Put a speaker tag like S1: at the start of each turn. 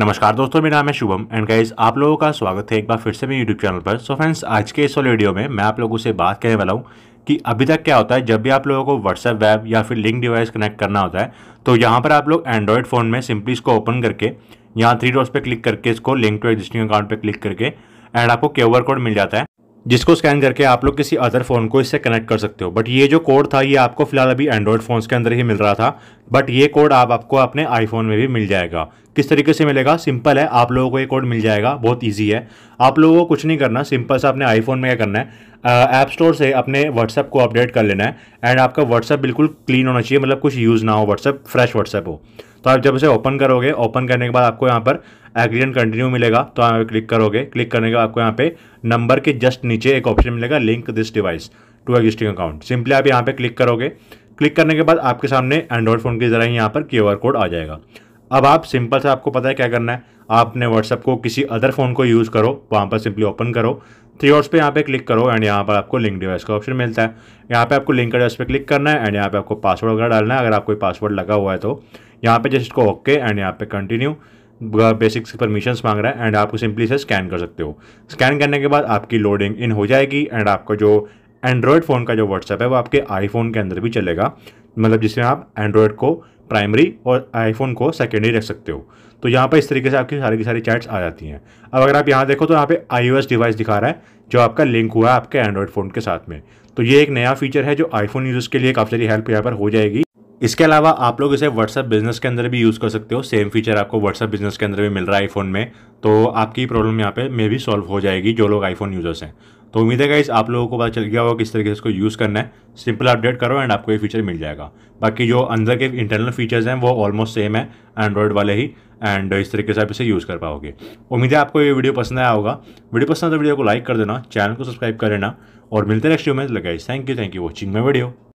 S1: नमस्कार दोस्तों मेरा नाम है शुभम एंड गाइज आप लोगों का स्वागत है एक बार फिर से मेरे यूट्यूब चैनल पर सो so फ्रेंड्स आज के इस वीडियो में मैं आप लोगों से बात करने वाला हूँ कि अभी तक क्या होता है जब भी आप लोगों को व्हाट्सएप वेब या फिर लिंक डिवाइस कनेक्ट करना होता है तो यहाँ पर आप लोग एंड्रॉयड फ़ोन में सिंपली इसको ओपन करके यहाँ थ्री डॉट्स पर क्लिक करके इसको लिंक टू एग्जिस्टिंग अकाउंट पर क्लिक करके एंड आपको क्यू कोड मिल जाता है जिसको स्कैन करके आप लोग किसी अदर फ़ोन को इससे कनेक्ट कर सकते हो बट ये जो कोड था ये आपको फिलहाल अभी एंड्रॉयड फ़ोन्स के अंदर ही मिल रहा था बट ये कोड आप आपको अपने आईफोन में भी मिल जाएगा किस तरीके से मिलेगा सिंपल है आप लोगों को ये कोड मिल जाएगा बहुत ईजी है आप लोगों को कुछ नहीं करना सिंपल से अपने आईफोन में क्या करना है ऐप स्टोर से अपने व्हाट्सएप को अपडेट कर लेना है एंड आपका व्हाट्सएप बिल्कुल क्लीन होना चाहिए मतलब कुछ यूज़ ना हो व्हाट्सएप फ्रेश व्हाट्सएप हो तो आप जब इसे ओपन करोगे ओपन करने के बाद आपको यहाँ पर एग्रीडेंट कंटिन्यू मिलेगा तो आप क्लिक करोगे क्लिक करने के बाद आपको यहाँ पे नंबर के जस्ट नीचे एक ऑप्शन मिलेगा link this device to existing account simply आप यहाँ पे क्लिक करोगे क्लिक करने के बाद आपके सामने एंड्रॉइड फ़ोन की जरा ही यहाँ पर क्यू कोड आ जाएगा अब आप सिंपल से आपको पता है क्या करना है आपने व्हाट्सअप को किसी अदर फ़ोन को यूज़ करो वहाँ पर सिंपली ओपन करो थ्री ऑर्ड्स पे यहाँ पे क्लिक करो एंड यहाँ पर आपको लिंक डिवाइस का ऑप्शन मिलता है यहाँ पे आपको लिंक डिवाइस पे क्लिक करना है एंड यहाँ पे आपको पासवर्ड वगैरह डालना है अगर आपको पासवर्ड लगा हुआ है तो यहाँ पे जस्ट को ओके एंड यहाँ पे कंटिन्यू बेसिक्स परमिशंस मांग रहा है एंड आपको सिंपली से स्कैन कर सकते हो स्कैन करने के बाद आपकी लोडिंग इन हो जाएगी एंड आपका जो एंड्रॉयड फ़ोन का जो व्हाट्सएप है वो आपके आईफोन के अंदर भी चलेगा मतलब जिसमें आप एंड्रॉयड को प्राइमरी और आईफोन को सेकेंडरी रख सकते हो तो यहाँ पर इस तरीके से आपकी सारी की सारी चैट्स आ जाती हैं अब अगर आप यहाँ देखो तो यहाँ पे आईओएस डिवाइस दिखा रहा है जो आपका लिंक हुआ है आपके एंड्रॉयड फ़ोन के साथ में तो ये एक नया फीचर है जो आईफोन यूज़र्स के लिए काफ़ी सारी हेल्प यहाँ पर हो जाएगी इसके अलावा आप लोग इसे व्हाट्सअप बिजनेस के अंदर भी यूज़ कर सकते हो सेम फीचर आपको व्हाट्सअप बिजनेस के अंदर भी मिल रहा है आईफोन में तो आपकी प्रॉब्लम यहाँ पे मे भी सॉल्व हो जाएगी जो लोग आईफोन यूज़र्स हैं तो उम्मीद है इस आप लोगों को पता चल गया होगा किस तरीके से इसको यूज़ करना है सिंपल अपडेट करो एंड आपको ये फीचर मिल जाएगा बाकी जो अंदर के इंटरनल फीचर्स हैं वो ऑलमोस्ट सेम है एंड्रॉयड वाले ही एंड इस तरीके से आप इसे यूज़ कर पाओगे उम्मीद है आपको ये वीडियो पसंद आया होगा वीडियो पसंद है तो वीडियो को लाइक कर देना चैनल को सब्सक्राइब कर लेना और मिलते नेक्स्ट वीडियो में guys thank you thank you watching my video